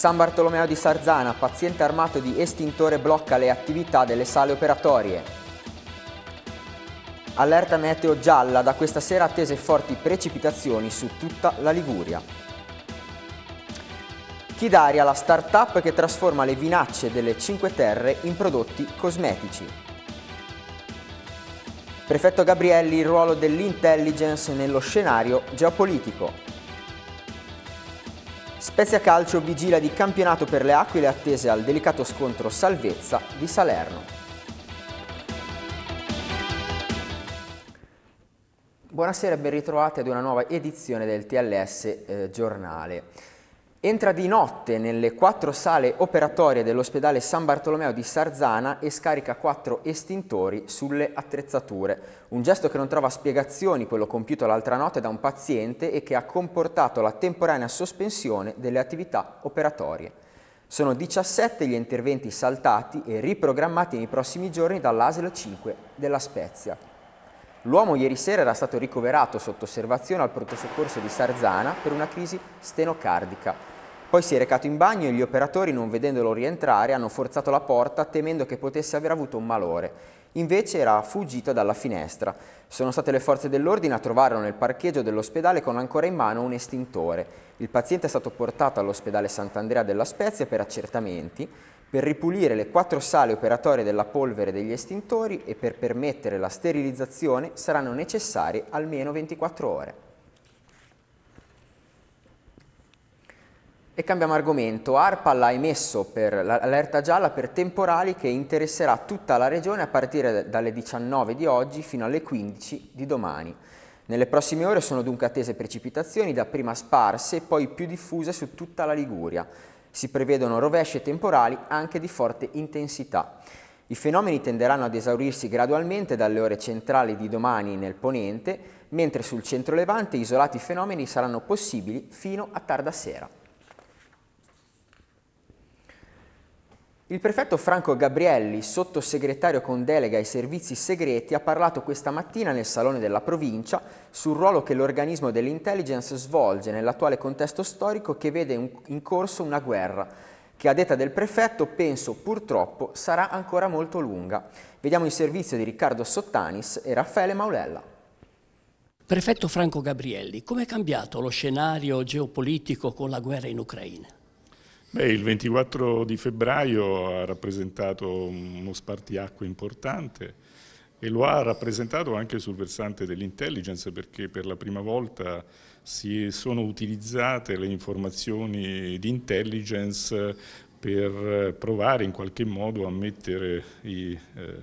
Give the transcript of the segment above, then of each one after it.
San Bartolomeo di Sarzana, paziente armato di estintore blocca le attività delle sale operatorie. Allerta meteo gialla, da questa sera attese forti precipitazioni su tutta la Liguria. Chidaria, la start-up che trasforma le vinacce delle Cinque Terre in prodotti cosmetici. Prefetto Gabrielli, il ruolo dell'intelligence nello scenario geopolitico. Spezia Calcio vigila di campionato per le Aquile attese al delicato scontro salvezza di Salerno. Buonasera e ben ritrovati ad una nuova edizione del TLS eh, Giornale. Entra di notte nelle quattro sale operatorie dell'ospedale San Bartolomeo di Sarzana e scarica quattro estintori sulle attrezzature. Un gesto che non trova spiegazioni, quello compiuto l'altra notte da un paziente e che ha comportato la temporanea sospensione delle attività operatorie. Sono 17 gli interventi saltati e riprogrammati nei prossimi giorni dall'asilo 5 della Spezia. L'uomo ieri sera era stato ricoverato sotto osservazione al pronto soccorso di Sarzana per una crisi stenocardica. Poi si è recato in bagno e gli operatori, non vedendolo rientrare, hanno forzato la porta temendo che potesse aver avuto un malore. Invece era fuggito dalla finestra. Sono state le forze dell'ordine a trovarlo nel parcheggio dell'ospedale con ancora in mano un estintore. Il paziente è stato portato all'ospedale Sant'Andrea della Spezia per accertamenti, per ripulire le quattro sale operatorie della polvere degli estintori e per permettere la sterilizzazione saranno necessarie almeno 24 ore. E cambiamo argomento. ARPA l'ha emesso per l'allerta gialla per temporali che interesserà tutta la regione a partire dalle 19 di oggi fino alle 15 di domani. Nelle prossime ore sono dunque attese precipitazioni dapprima sparse e poi più diffuse su tutta la Liguria. Si prevedono rovesce temporali anche di forte intensità. I fenomeni tenderanno ad esaurirsi gradualmente dalle ore centrali di domani nel ponente, mentre sul centro-levante isolati fenomeni saranno possibili fino a tarda sera. Il prefetto Franco Gabrielli, sottosegretario con delega ai servizi segreti, ha parlato questa mattina nel Salone della Provincia sul ruolo che l'organismo dell'intelligence svolge nell'attuale contesto storico che vede in corso una guerra che a detta del prefetto penso purtroppo sarà ancora molto lunga. Vediamo il servizio di Riccardo Sottanis e Raffaele Maulella. Prefetto Franco Gabrielli, come è cambiato lo scenario geopolitico con la guerra in Ucraina? Beh, il 24 di febbraio ha rappresentato uno spartiacque importante e lo ha rappresentato anche sul versante dell'intelligence perché per la prima volta si sono utilizzate le informazioni di intelligence per provare in qualche modo a mettere i, eh,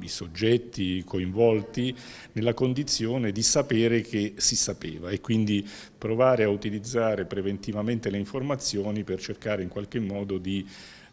i soggetti coinvolti nella condizione di sapere che si sapeva e quindi provare a utilizzare preventivamente le informazioni per cercare in qualche modo di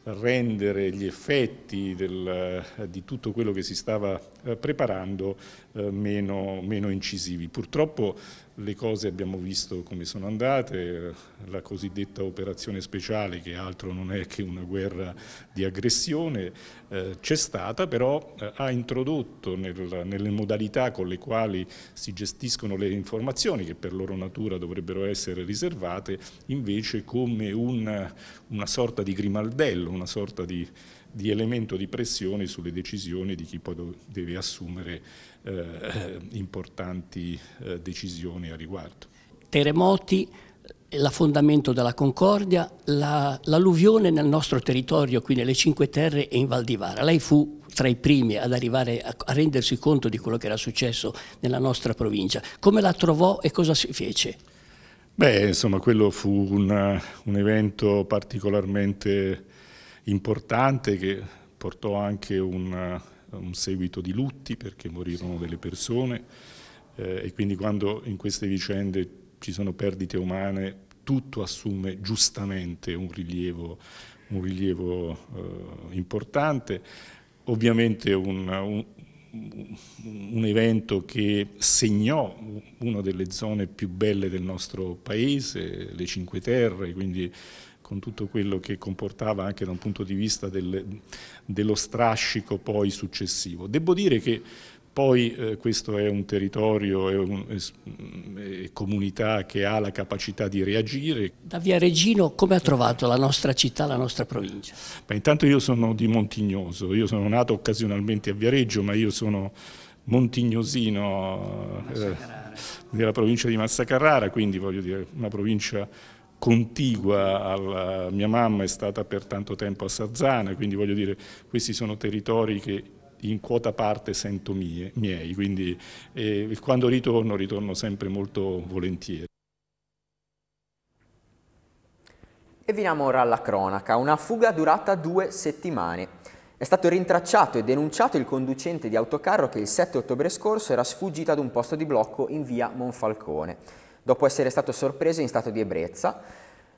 rendere gli effetti del, eh, di tutto quello che si stava eh, preparando eh, meno, meno incisivi. Purtroppo le cose abbiamo visto come sono andate, la cosiddetta operazione speciale che altro non è che una guerra di aggressione eh, c'è stata, però eh, ha introdotto nel, nelle modalità con le quali si gestiscono le informazioni, che per loro natura dovrebbero essere riservate, invece come un, una sorta di grimaldello, una sorta di di elemento di pressione sulle decisioni di chi poi deve assumere eh, importanti eh, decisioni a riguardo. Terremoti, l'affondamento della Concordia, l'alluvione la, nel nostro territorio, qui nelle Cinque Terre e in Val di Vara. Lei fu tra i primi ad arrivare a, a rendersi conto di quello che era successo nella nostra provincia. Come la trovò e cosa si fece? Beh, insomma, quello fu una, un evento particolarmente importante che portò anche un, eh, un seguito di lutti perché morirono delle persone eh, e quindi quando in queste vicende ci sono perdite umane tutto assume giustamente un rilievo, un rilievo eh, importante. Ovviamente un, un un evento che segnò una delle zone più belle del nostro paese, le Cinque Terre, quindi con tutto quello che comportava anche da un punto di vista del, dello strascico poi successivo. Devo dire che poi eh, questo è un territorio, e comunità che ha la capacità di reagire. Da Via Regino come ha trovato la nostra città, la nostra provincia? Beh, intanto io sono di Montignoso, io sono nato occasionalmente a Viareggio, ma io sono montignosino eh, della provincia di Massa Carrara, quindi voglio dire una provincia contigua alla eh, mia mamma è stata per tanto tempo a Sarzana, quindi voglio dire questi sono territori che in quota parte sento mie, miei, quindi eh, quando ritorno ritorno sempre molto volentieri. E veniamo ora alla cronaca, una fuga durata due settimane. È stato rintracciato e denunciato il conducente di autocarro che il 7 ottobre scorso era sfuggito ad un posto di blocco in via Monfalcone dopo essere stato sorpreso in stato di ebbrezza,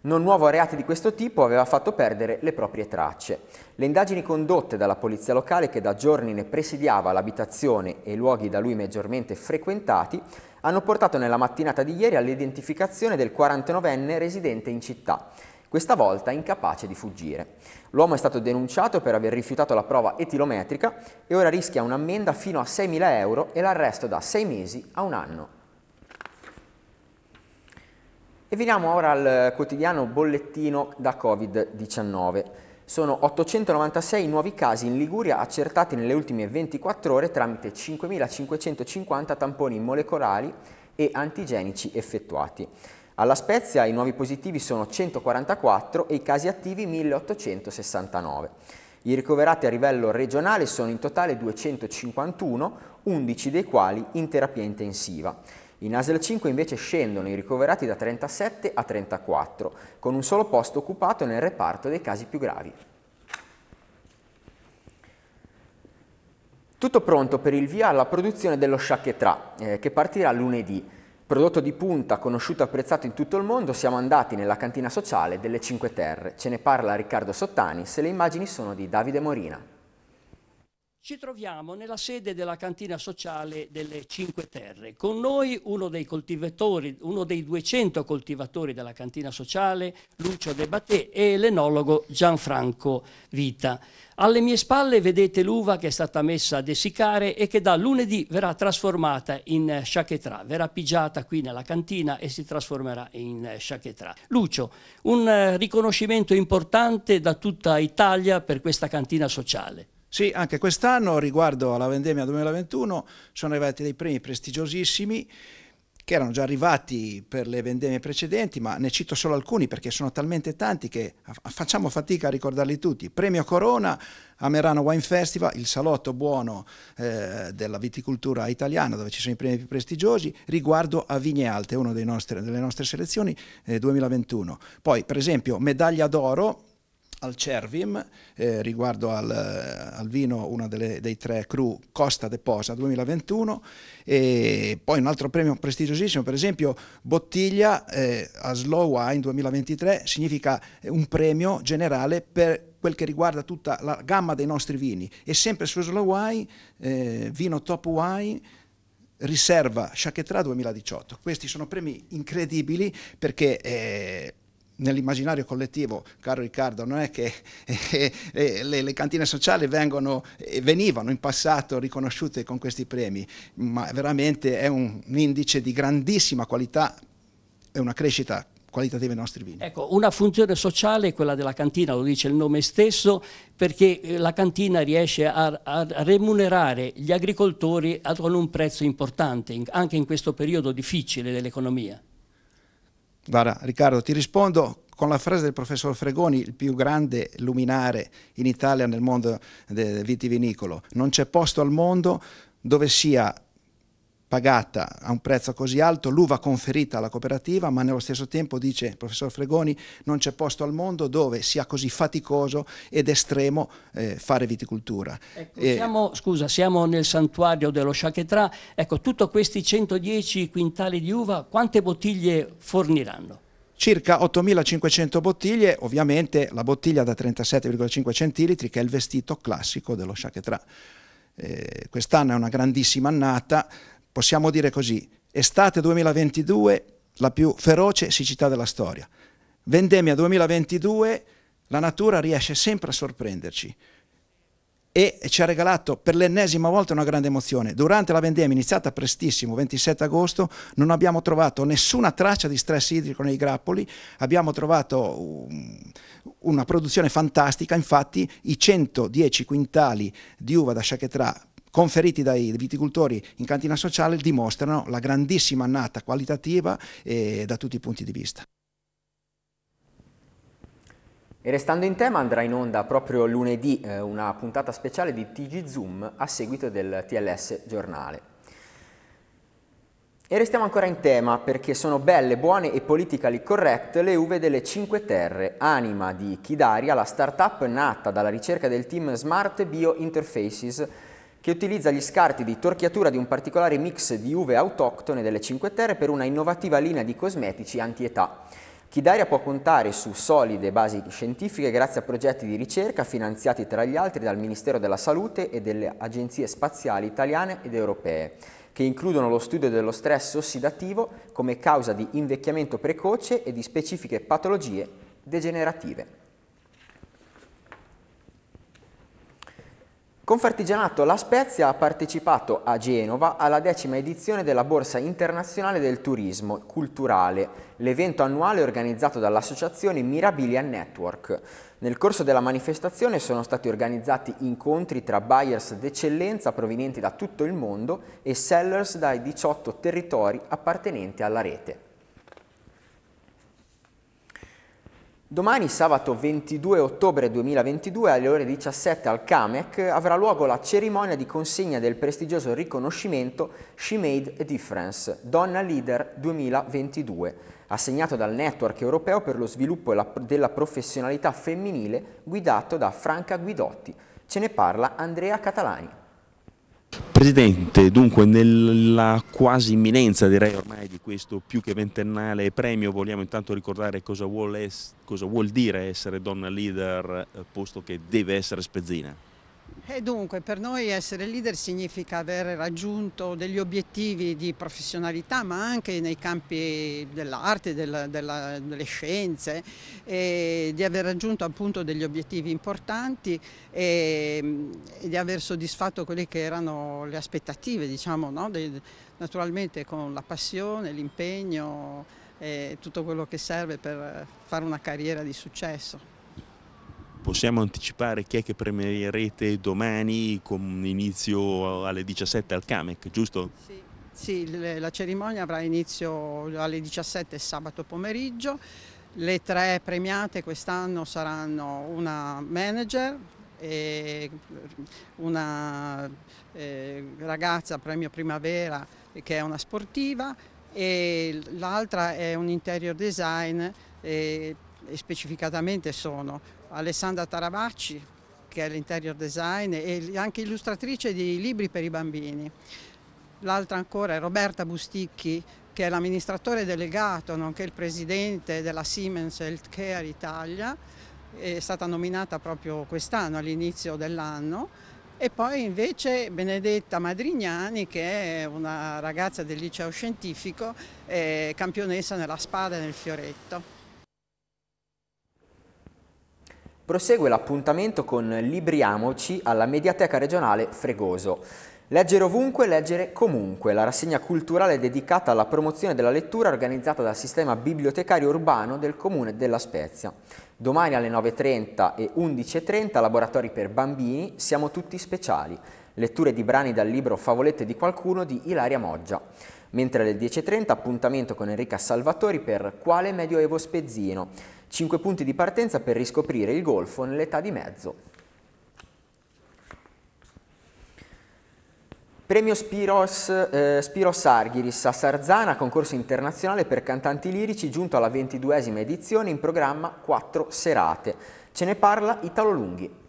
non nuovo a reati di questo tipo aveva fatto perdere le proprie tracce. Le indagini condotte dalla polizia locale che da giorni ne presidiava l'abitazione e i luoghi da lui maggiormente frequentati hanno portato nella mattinata di ieri all'identificazione del 49enne residente in città, questa volta incapace di fuggire. L'uomo è stato denunciato per aver rifiutato la prova etilometrica e ora rischia un'ammenda fino a 6.000 euro e l'arresto da 6 mesi a un anno. E veniamo ora al quotidiano bollettino da Covid-19. Sono 896 nuovi casi in Liguria accertati nelle ultime 24 ore tramite 5.550 tamponi molecolari e antigenici effettuati. Alla Spezia i nuovi positivi sono 144 e i casi attivi 1869. I ricoverati a livello regionale sono in totale 251, 11 dei quali in terapia intensiva. I ASL 5 invece scendono i ricoverati da 37 a 34, con un solo posto occupato nel reparto dei casi più gravi. Tutto pronto per il via alla produzione dello Sciacchetrà, eh, che partirà lunedì. Prodotto di punta, conosciuto e apprezzato in tutto il mondo, siamo andati nella cantina sociale delle Cinque Terre. Ce ne parla Riccardo Sottani, se le immagini sono di Davide Morina. Ci troviamo nella sede della cantina sociale delle Cinque Terre. Con noi uno dei coltivatori, uno dei 200 coltivatori della cantina sociale, Lucio De Battè, e l'enologo Gianfranco Vita. Alle mie spalle vedete l'uva che è stata messa a dessicare e che da lunedì verrà trasformata in sciachetrà. Verrà pigiata qui nella cantina e si trasformerà in sciachetrà. Lucio, un riconoscimento importante da tutta Italia per questa cantina sociale. Sì, anche quest'anno riguardo alla vendemmia 2021 sono arrivati dei premi prestigiosissimi che erano già arrivati per le vendemmie precedenti, ma ne cito solo alcuni perché sono talmente tanti che facciamo fatica a ricordarli tutti. Premio Corona a Merano Wine Festival, il salotto buono eh, della viticoltura italiana dove ci sono i premi più prestigiosi, riguardo a Vigne Alte, una delle nostre selezioni eh, 2021. Poi per esempio medaglia d'oro al Cervim eh, riguardo al, eh, al, vino, una delle, dei tre crew Costa de Posa 2021 e poi un altro premio prestigiosissimo, per esempio bottiglia eh, a Slow Wine 2023 significa eh, un premio generale per quel che riguarda tutta la gamma dei nostri vini e sempre su Slow Wine, eh, vino top wine Riserva Chaquetra 2018. Questi sono premi incredibili perché eh, nell'immaginario collettivo, caro Riccardo, non è che eh, eh, le, le, cantine sociali vengono, eh, venivano in passato riconosciute con questi premi, ma veramente è un, un indice di grandissima qualità e una crescita qualitativa dei nostri vini. Ecco, una funzione sociale è quella della cantina, lo dice il nome stesso, perché eh, la cantina riesce a, a, remunerare gli agricoltori con un prezzo importante, anche in questo periodo difficile dell'economia. Guarda Riccardo, ti rispondo con la frase del professor Fregoni, il più grande luminare in Italia nel mondo vitivinicolo. Non c'è posto al mondo dove sia pagata a un prezzo così alto, l'uva conferita alla cooperativa, ma nello stesso tempo, dice il professor Fregoni, non c'è posto al mondo dove sia così faticoso ed estremo eh, fare viticoltura. Ecco, e... siamo, scusa, siamo nel santuario dello Sciachetrà, ecco, tutti questi 110 quintali di uva, quante bottiglie forniranno? circa 8.500 bottiglie, ovviamente la bottiglia da 37,5 centilitri che è il vestito classico dello Chaquetra. Eh, Quest'anno è una grandissima annata possiamo dire così, estate 2022 la più feroce siccità della storia. Vendemmia 2022 la natura riesce sempre a sorprenderci e ci ha regalato per l'ennesima volta una grande emozione. Durante la vendemmia iniziata prestissimo, 27 agosto, non abbiamo trovato nessuna traccia di stress idrico nei grappoli, abbiamo trovato una produzione fantastica, infatti i 110 quintali di uva da sciachetrà conferiti dai viticoltori in cantina sociale dimostrano la grandissima annata qualitativa eh, da tutti i punti di vista. E restando in tema andrà in onda proprio lunedì eh, una puntata speciale di TG Zoom a seguito del TLS giornale. E restiamo ancora in tema perché sono belle, buone e politically correct le uve delle Cinque Terre, anima di Kidaria, la startup nata dalla ricerca del team Smart Bio Interfaces che utilizza gli scarti di torchiatura di un particolare mix di uve autoctone delle Cinque Terre per una innovativa linea di cosmetici anti-età. Chidaria può contare su solide basi scientifiche grazie a progetti di ricerca finanziati tra gli altri dal Ministero della Salute e delle agenzie spaziali italiane ed europee, che includono lo studio dello stress ossidativo come causa di invecchiamento precoce e di specifiche patologie degenerative. Confartigianato La Spezia ha partecipato a Genova alla decima edizione della Borsa Internazionale del Turismo Culturale, l'evento annuale organizzato dall'associazione Mirabilia Network. Nel corso della manifestazione sono stati organizzati incontri tra buyers d'eccellenza provenienti da tutto il mondo e sellers dai 18 territori appartenenti alla rete. Domani sabato 22 ottobre 2022 alle ore 17 al CAMEC avrà luogo la cerimonia di consegna del prestigioso riconoscimento She Made a Difference, Donna Leader 2022, assegnato dal Network Europeo per lo sviluppo della professionalità femminile guidato da Franca Guidotti. Ce ne parla Andrea Catalani. Presidente, dunque nella quasi imminenza direi ormai di questo più che ventennale premio vogliamo intanto ricordare cosa vuol, cosa vuol dire essere donna leader eh, posto che deve essere spezzina. E eh, dunque, per noi essere leader significa aver raggiunto degli obiettivi di professionalità, ma anche nei campi dell'arte, della, della, delle scienze, di aver raggiunto appunto degli obiettivi importanti e, e, di aver soddisfatto quelle che erano le aspettative, diciamo, no? De, naturalmente con la passione, l'impegno e tutto quello che serve per fare una carriera di successo. Possiamo anticipare chi è che premierete domani con inizio alle 17 al Camec, giusto? Sì. Sì, la cerimonia avrà inizio alle 17 sabato pomeriggio. Le tre premiate quest'anno saranno una manager, una eh, ragazza premio primavera che è una sportiva e l'altra è un interior design e specificatamente sono Alessandra Tarabacci, che è l'interior design e anche illustratrice di libri per i bambini. L'altra ancora è Roberta Busticchi, che è l'amministratore delegato, nonché il presidente della Siemens Healthcare Italia, è stata nominata proprio quest'anno, all'inizio dell'anno. E poi invece Benedetta Madrignani, che è una ragazza del liceo scientifico, campionessa nella spada e nel fioretto. prosegue l'appuntamento con Libriamoci alla Mediateca regionale Fregoso. Leggere ovunque, leggere comunque, la rassegna culturale dedicata alla promozione della lettura organizzata dal sistema bibliotecario urbano del comune della Spezia. Domani alle 9.30 e 11.30 laboratori per bambini, siamo tutti speciali, letture di brani dal libro Favolette di qualcuno di Ilaria Moggia. Mentre alle 10.30 appuntamento con Enrica Salvatori per Quale Medioevo Spezzino, 5 punti di partenza per riscoprire il golfo nell'età di mezzo. Premio Spiros, eh, Spiros Arghiris a Sarzana, concorso internazionale per cantanti lirici, giunto alla ventiduesima edizione in programma 4 serate. Ce ne parla Italo Lunghi.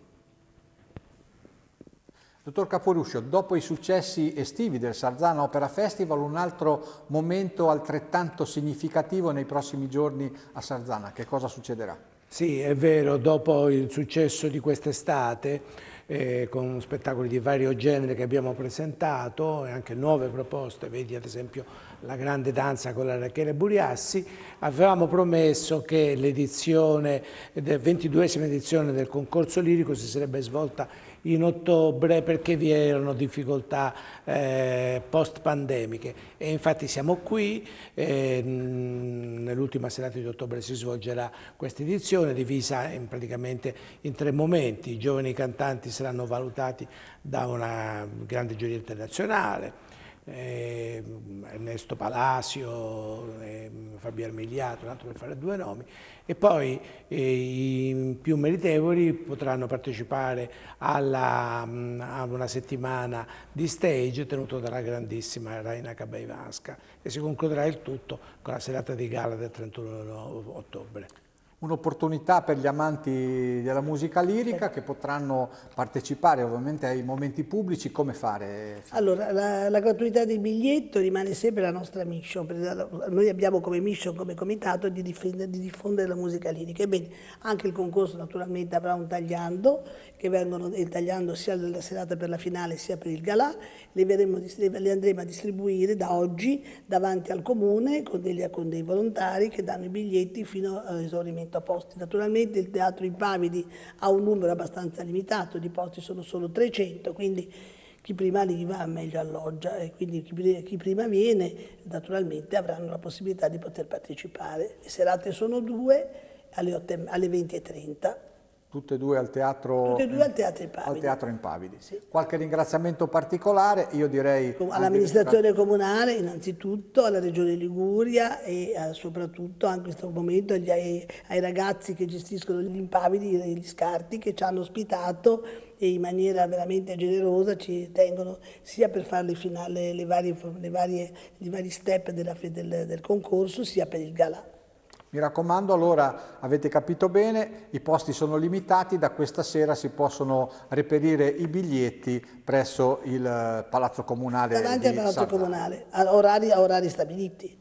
Dottor Caporuscio, dopo i successi estivi del Sarzana Opera Festival, un altro momento altrettanto significativo nei prossimi giorni a Sarzana, che cosa succederà? Sì, è vero, dopo il successo di quest'estate, eh, con spettacoli di vario genere che abbiamo presentato e anche nuove proposte, vedi ad esempio la grande danza con la Rachele Buriassi, avevamo promesso che l'edizione, la ventiduesima edizione del concorso lirico si sarebbe svolta in ottobre perché vi erano difficoltà eh, post pandemiche e infatti siamo qui, eh, nell'ultima serata di ottobre si svolgerà questa edizione divisa in, praticamente in tre momenti, i giovani cantanti saranno valutati da una grande giuria internazionale, eh, Ernesto Palacio, eh, Fabio Armigliato, tanto per fare due nomi, e poi eh, i più meritevoli potranno partecipare alla, mh, mm, a una settimana di stage tenuto dalla grandissima Raina Cabeivanska e si concluderà il tutto con la serata di gala del 31 ottobre un'opportunità per gli amanti della musica lirica che potranno partecipare ovviamente ai momenti pubblici, come fare? Allora, la, la gratuità del biglietto rimane sempre la nostra mission, noi abbiamo come mission, come comitato, di, di diffondere la musica lirica. Ebbene, anche il concorso naturalmente avrà un tagliando, che vengono il tagliando sia della serata per la finale sia per il galà, li, veremo, li andremo a distribuire da oggi davanti al comune con, degli, con dei volontari che danno i biglietti fino eh, a sottoposti. Naturalmente il Teatro Impavidi ha un numero abbastanza limitato, di posti sono solo 300, quindi chi prima arriva meglio alloggia e quindi chi prima viene naturalmente avranno la possibilità di poter partecipare. Le serate sono due alle, alle 20.30. Tutte e due al teatro, due al teatro Impavidi. Al teatro Impavidi. Sì. Qualche ringraziamento particolare, io direi... All'amministrazione comunale innanzitutto, alla Regione Liguria e eh, soprattutto anche in questo momento agli, ai, ai, ragazzi che gestiscono gli impavidi e gli scarti che ci hanno ospitato e in maniera veramente generosa ci tengono sia per fare le, finale, le varie, le varie, i vari step della, del, del concorso sia per il galà. Mi raccomando, allora avete capito bene, i posti sono limitati, da questa sera si possono reperire i biglietti presso il eh, Palazzo Comunale. Davanti al Palazzo Sant'Anna. Comunale, a orari, a orari stabiliti.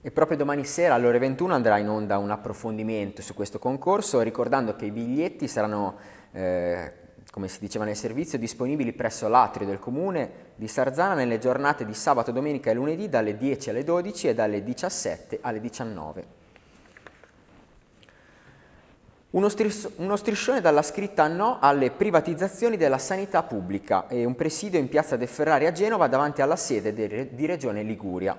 E proprio domani sera alle ore 21 andrà in onda un approfondimento su questo concorso, ricordando che i biglietti saranno eh, come si diceva nel servizio, disponibili presso l'atrio del comune di Sarzana nelle giornate di sabato, domenica e lunedì dalle 10 alle 12 e dalle 17 alle 19. Uno, stris uno striscione dalla scritta no alle privatizzazioni della sanità pubblica e un presidio in piazza De Ferrari a Genova davanti alla sede di Regione Liguria.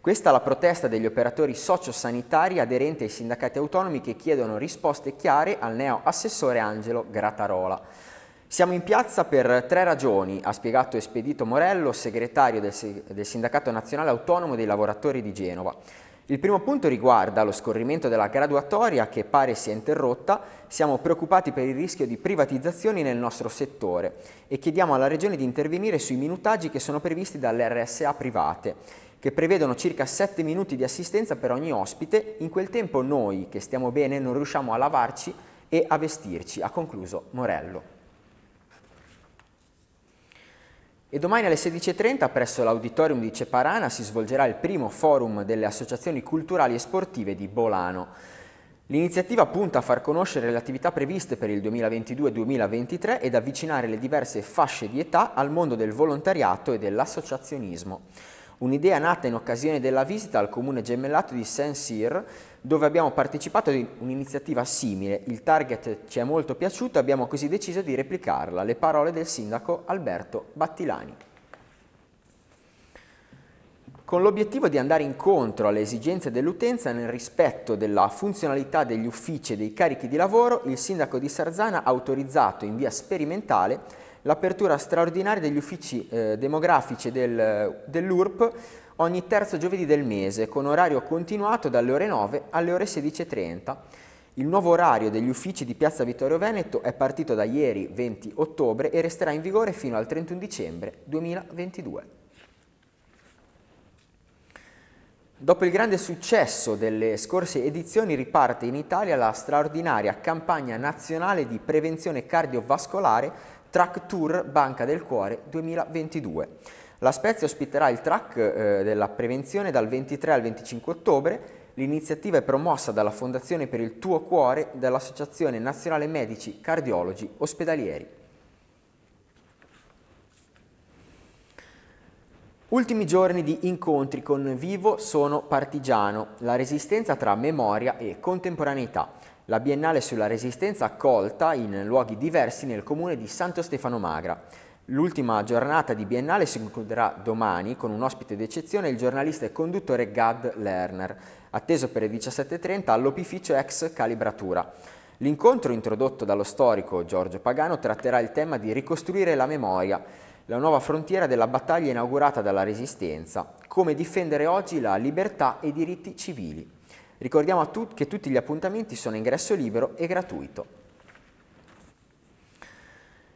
Questa è la protesta degli operatori sociosanitari aderenti ai sindacati autonomi che chiedono risposte chiare al neo assessore Angelo Gratarola. Siamo in piazza per tre ragioni, ha spiegato Espedito Morello, segretario del, del Sindacato Nazionale Autonomo dei Lavoratori di Genova. Il primo punto riguarda lo scorrimento della graduatoria che pare sia interrotta, siamo preoccupati per il rischio di privatizzazioni nel nostro settore e chiediamo alla Regione di intervenire sui minutaggi che sono previsti dalle RSA private, che prevedono circa 7 minuti di assistenza per ogni ospite, in quel tempo noi che stiamo bene non riusciamo a lavarci e a vestirci, ha concluso Morello. E domani alle 16.30 presso l'auditorium di Ceparana si svolgerà il primo forum delle associazioni culturali e sportive di Bolano. L'iniziativa punta a far conoscere le attività previste per il 2022-2023 ed avvicinare le diverse fasce di età al mondo del volontariato e dell'associazionismo un'idea nata in occasione della visita al comune gemellato di Saint-Cyr, dove abbiamo partecipato ad un'iniziativa simile. Il target ci è molto piaciuto e abbiamo così deciso di replicarla. Le parole del sindaco Alberto Battilani. Con l'obiettivo di andare incontro alle esigenze dell'utenza nel rispetto della funzionalità degli uffici e dei carichi di lavoro, il sindaco di Sarzana ha autorizzato in via sperimentale l'apertura straordinaria degli uffici eh, demografici del, dell'URP ogni terzo giovedì del mese con orario continuato dalle ore 9 alle ore 16.30. Il nuovo orario degli uffici di Piazza Vittorio Veneto è partito da ieri 20 ottobre e resterà in vigore fino al 31 dicembre 2022. Dopo il grande successo delle scorse edizioni riparte in Italia la straordinaria campagna nazionale di prevenzione cardiovascolare Track Tour Banca del Cuore 2022. La Spezia ospiterà il track eh, della prevenzione dal 23 al 25 ottobre. L'iniziativa è promossa dalla Fondazione per il Tuo Cuore dell'Associazione Nazionale Medici Cardiologi Ospedalieri. Ultimi giorni di incontri con Vivo sono Partigiano, la resistenza tra memoria e contemporaneità. La Biennale sulla Resistenza accolta in luoghi diversi nel comune di Santo Stefano Magra. L'ultima giornata di Biennale si concluderà domani con un ospite d'eccezione, il giornalista e conduttore Gad Lerner, atteso per le 17.30 all'opificio ex Calibratura. L'incontro introdotto dallo storico Giorgio Pagano tratterà il tema di ricostruire la memoria, la nuova frontiera della battaglia inaugurata dalla Resistenza, come difendere oggi la libertà e i diritti civili. Ricordiamo tut che tutti gli appuntamenti sono ingresso libero e gratuito.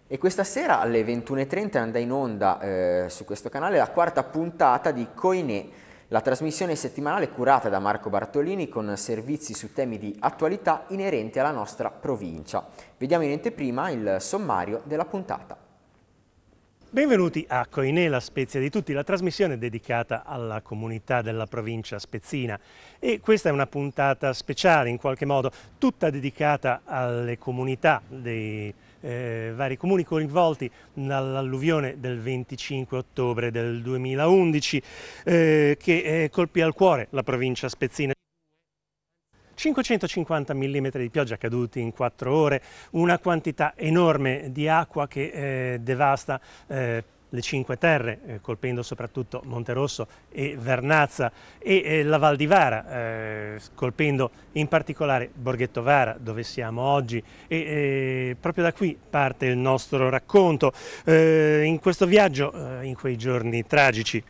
E questa sera alle 21.30 andrà in onda eh, su questo canale la quarta puntata di Coinè, la trasmissione settimanale curata da Marco Bartolini con servizi su temi di attualità inerenti alla nostra provincia. Vediamo in anteprima il sommario della puntata. Benvenuti a Coinè la Spezia di tutti, la trasmissione dedicata alla comunità della provincia spezzina e questa è una puntata speciale in qualche modo, tutta dedicata alle comunità dei eh, vari comuni coinvolti dall'alluvione del 25 ottobre del 2011 eh, che eh, colpì al cuore la provincia spezzina. 550 mm di pioggia caduti in 4 ore, una quantità enorme di acqua che eh, devasta eh, le Cinque Terre, eh, colpendo soprattutto Monterosso e Vernazza e eh, la Val di Vara, eh, colpendo in particolare Borghetto Vara, dove siamo oggi. E eh, proprio da qui parte il nostro racconto. Eh, in questo viaggio, eh, in quei giorni tragici,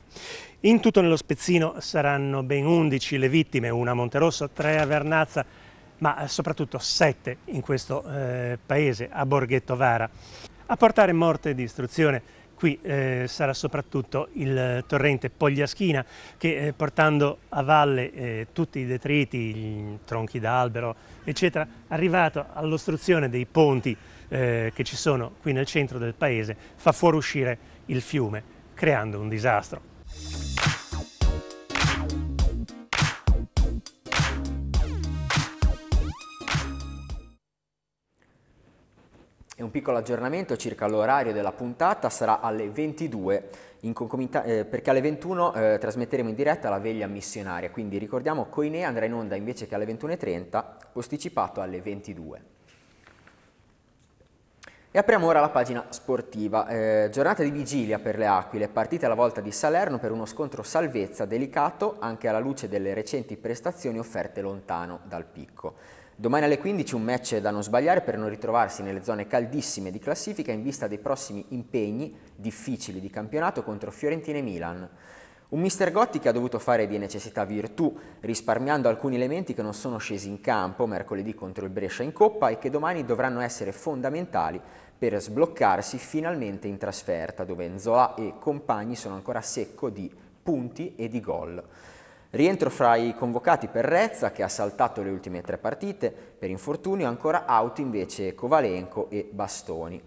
in tutto nello spezzino saranno ben 11 le vittime, una a Monterosso, tre a Vernazza, ma soprattutto sette in questo eh, paese, a Borghetto Vara. A portare morte e distruzione qui eh, sarà soprattutto il torrente Pogliaschina che eh, portando a valle eh, tutti i detriti, i tronchi d'albero eccetera, arrivato all'ostruzione dei ponti eh, che ci sono qui nel centro del paese fa fuoriuscire il fiume creando un disastro. E un piccolo aggiornamento circa l'orario della puntata sarà alle 22 eh, perché alle 21 eh, trasmetteremo in diretta la veglia missionaria, quindi ricordiamo Coinea andrà in onda invece che alle 21.30, posticipato alle 22. E apriamo ora la pagina sportiva. Eh, giornata di vigilia per le Aquile, partita alla volta di Salerno per uno scontro salvezza delicato anche alla luce delle recenti prestazioni offerte lontano dal picco. Domani alle 15 un match da non sbagliare per non ritrovarsi nelle zone caldissime di classifica in vista dei prossimi impegni difficili di campionato contro Fiorentina e Milan. Un mister Gotti che ha dovuto fare di necessità virtù, risparmiando alcuni elementi che non sono scesi in campo mercoledì contro il Brescia in Coppa e che domani dovranno essere fondamentali per sbloccarsi finalmente in trasferta dove Enzoa e compagni sono ancora secco di punti e di gol. Rientro fra i convocati per Rezza che ha saltato le ultime tre partite, per infortunio ancora out invece Covalenco e Bastoni.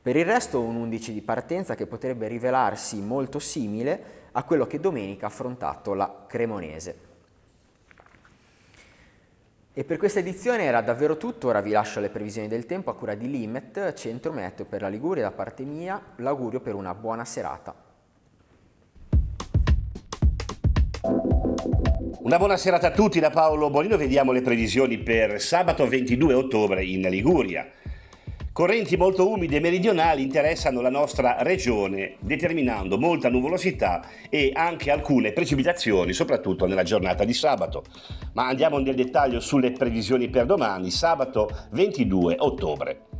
Per il resto un 11 di partenza che potrebbe rivelarsi molto simile a quello che domenica ha affrontato la Cremonese. E per questa edizione era davvero tutto, ora vi lascio le previsioni del tempo a cura di Limet, Centro Meteo per la Liguria da parte mia, l'augurio per una buona serata. Una buona serata a tutti da Paolo Bolino, vediamo le previsioni per sabato 22 ottobre in Liguria. Correnti molto umide e meridionali interessano la nostra regione, determinando molta nuvolosità e anche alcune precipitazioni, soprattutto nella giornata di sabato. Ma andiamo nel dettaglio sulle previsioni per domani, sabato 22 ottobre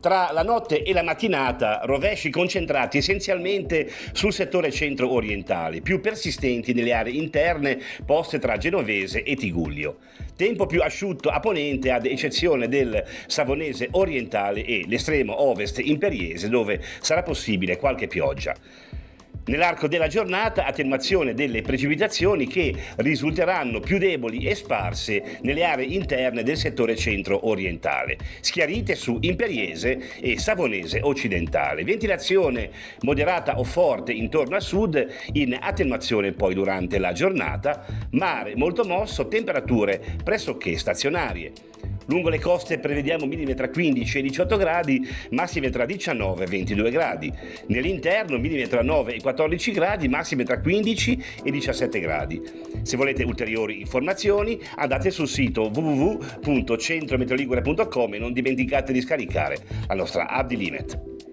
tra la notte e la mattinata rovesci concentrati essenzialmente sul settore centro-orientale, più persistenti nelle aree interne poste tra Genovese e Tiguglio. Tempo più asciutto a ponente ad eccezione del Savonese orientale e l'estremo ovest imperiese dove sarà possibile qualche pioggia. Nell'arco della giornata attenuazione delle precipitazioni che risulteranno più deboli e sparse nelle aree interne del settore centro-orientale, schiarite su Imperiese e Savonese occidentale. Ventilazione moderata o forte intorno a sud in attenuazione poi durante la giornata, mare molto mosso, temperature pressoché stazionarie. Lungo le coste prevediamo minime tra 15 e 18 gradi, massime tra 19 e 22 gradi. Nell'interno minime tra 9 e 14 gradi, massime tra 15 e 17 gradi. Se volete ulteriori informazioni andate sul sito www.centrometroligure.com e non dimenticate di scaricare la nostra app di Limet.